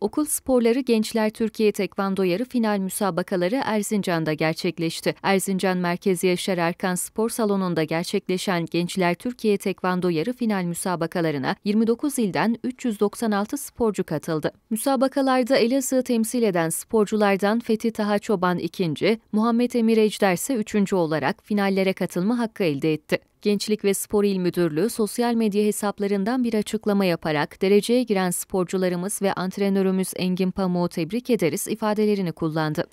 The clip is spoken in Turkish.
Okul sporları Gençler Türkiye Tekvando yarı final müsabakaları Erzincan'da gerçekleşti. Erzincan Merkezi Yaşar Erkan Spor Salonu'nda gerçekleşen Gençler Türkiye Tekvando yarı final müsabakalarına 29 ilden 396 sporcu katıldı. Müsabakalarda Elazığ temsil eden sporculardan Fethi Taha Çoban ikinci, Muhammed Emir Ejder ise üçüncü olarak finallere katılma hakkı elde etti. Gençlik ve Spor İl Müdürlüğü sosyal medya hesaplarından bir açıklama yaparak dereceye giren sporcularımız ve antrenörümüz Engin Pamuk'u tebrik ederiz ifadelerini kullandı.